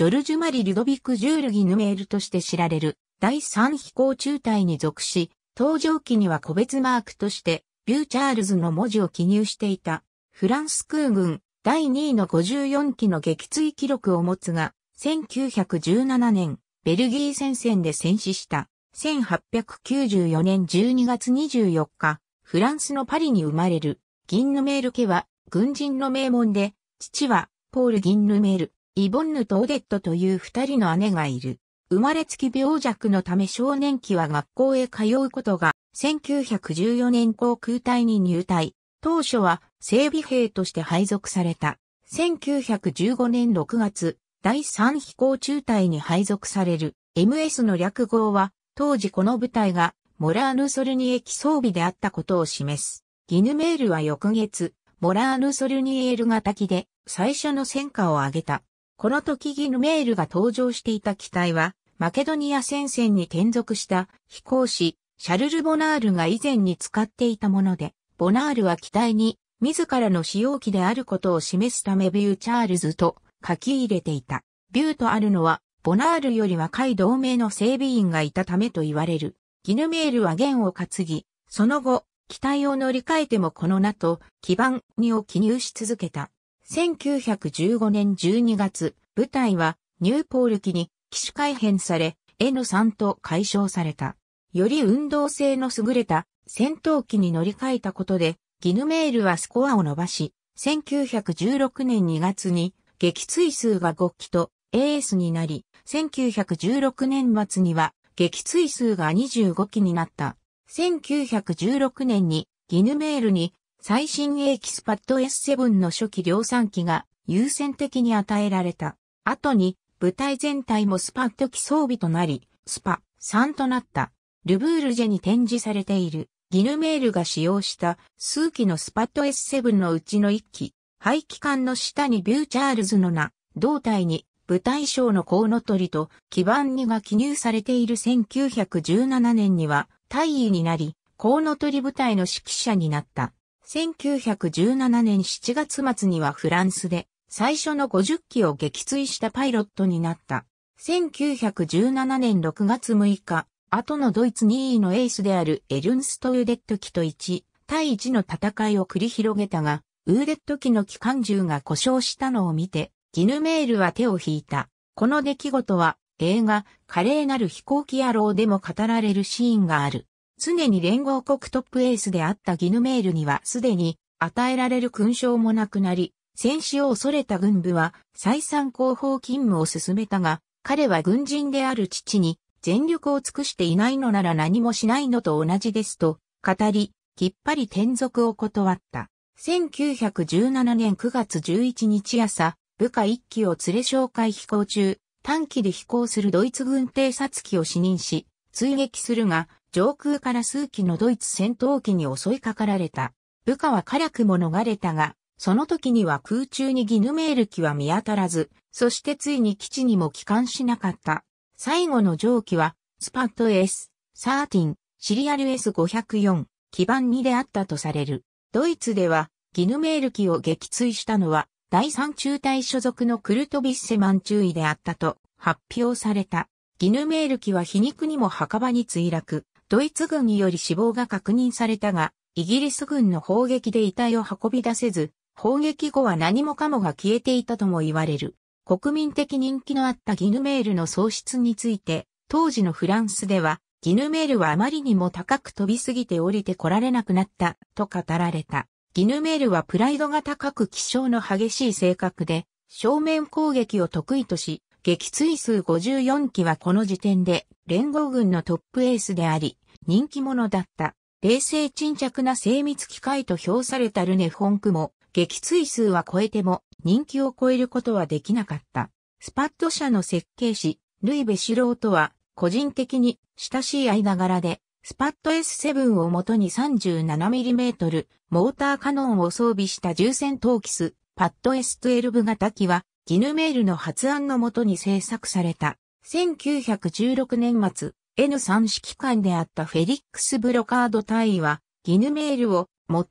ジョルジュ・マリ・ルドビク・ジュール・ギヌメールとして知られる第3飛行中隊に属し、搭乗機には個別マークとして、ビューチャールズの文字を記入していた、フランス空軍第2位の54機の撃墜記録を持つが、1917年、ベルギー戦線で戦死した。1894年12月24日、フランスのパリに生まれる、ギンヌメール家は、軍人の名門で、父は、ポール・ギンヌメール、イボンヌとオデットという二人の姉がいる。生まれつき病弱のため少年期は学校へ通うことが、1914年航空隊に入隊。当初は整備兵として配属された。1915年6月、第3飛行中隊に配属される。MS の略号は、当時この部隊がモラーヌソルニエ機装備であったことを示す。ギヌメールは翌月、モラーヌソルニエール型機で最初の戦果を挙げた。この時ギヌメールが登場していた機体は、マケドニア戦線に転属した飛行士、シャルル・ボナールが以前に使っていたもので、ボナールは機体に自らの使用機であることを示すためビューチャールズと書き入れていた。ビューとあるのは、ボナールより若い同盟の整備員がいたためと言われる。ギヌメールは弦を担ぎ、その後、機体を乗り換えてもこの名と基盤にを記入し続けた。1915年12月、部隊はニューポール機に機種改変され、N3 と解消された。より運動性の優れた戦闘機に乗り換えたことで、ギヌメールはスコアを伸ばし、1916年2月に撃墜数が5機とエースになり、1916年末には撃墜数が25機になった。1916年にギヌメールに最新鋭機スパッド S7 の初期量産機が優先的に与えられた。後に部隊全体もスパッド機装備となり、スパ3となった。ルブールジェに展示されているギヌメールが使用した数機のスパッド S7 のうちの1機、排気管の下にビューチャールズの名、胴体に部隊賞のコウノトリと基板にが記入されている1917年には大尉になり、コウノトリ部隊の指揮者になった。1917年7月末にはフランスで最初の50機を撃墜したパイロットになった。1917年6月6日、後のドイツ2位のエースであるエルンスト・ウーデット機と1対1の戦いを繰り広げたが、ウーデット機の機関銃が故障したのを見て、ギヌメールは手を引いた。この出来事は映画、華麗なる飛行機野郎でも語られるシーンがある。常に連合国トップエースであったギヌメールにはすでに与えられる勲章もなくなり、戦死を恐れた軍部は再三広報勤務を進めたが、彼は軍人である父に全力を尽くしていないのなら何もしないのと同じですと語り、きっぱり転属を断った。1917年9月11日朝、部下一機を連れ紹介飛行中、短期で飛行するドイツ軍偵察機を視認し、追撃するが、上空から数機のドイツ戦闘機に襲いかかられた。部下は辛くも逃れたが、その時には空中にギヌメール機は見当たらず、そしてついに基地にも帰還しなかった。最後の蒸気は、スパット S13、シリアル S504、基盤2であったとされる。ドイツでは、ギヌメール機を撃墜したのは、第3中隊所属のクルトビッセマン中尉であったと発表された。ギヌメール機は皮肉にも墓場に墜落。ドイツ軍により死亡が確認されたが、イギリス軍の砲撃で遺体を運び出せず、砲撃後は何もかもが消えていたとも言われる。国民的人気のあったギヌメールの喪失について、当時のフランスでは、ギヌメールはあまりにも高く飛びすぎて降りてこられなくなった、と語られた。ギヌメールはプライドが高く気象の激しい性格で、正面攻撃を得意とし、撃墜数54機はこの時点で連合軍のトップエースであり、人気者だった。冷静沈着な精密機械と評されたルネ・フォンクも、撃墜数は超えても人気を超えることはできなかった。スパッド社の設計士、ルイ・ベシローとは、個人的に親しい間柄で、スパッド S7 をもとに 37mm モーターカノンを装備した重戦闘機ス、パッド S12 型機は、ギヌメールの発案のもとに製作された。1916年末、N3 指揮官であったフェリックス・ブロカード大尉は、ギヌメールを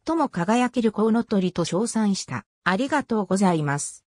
最も輝けるコウノトリと称賛した。ありがとうございます。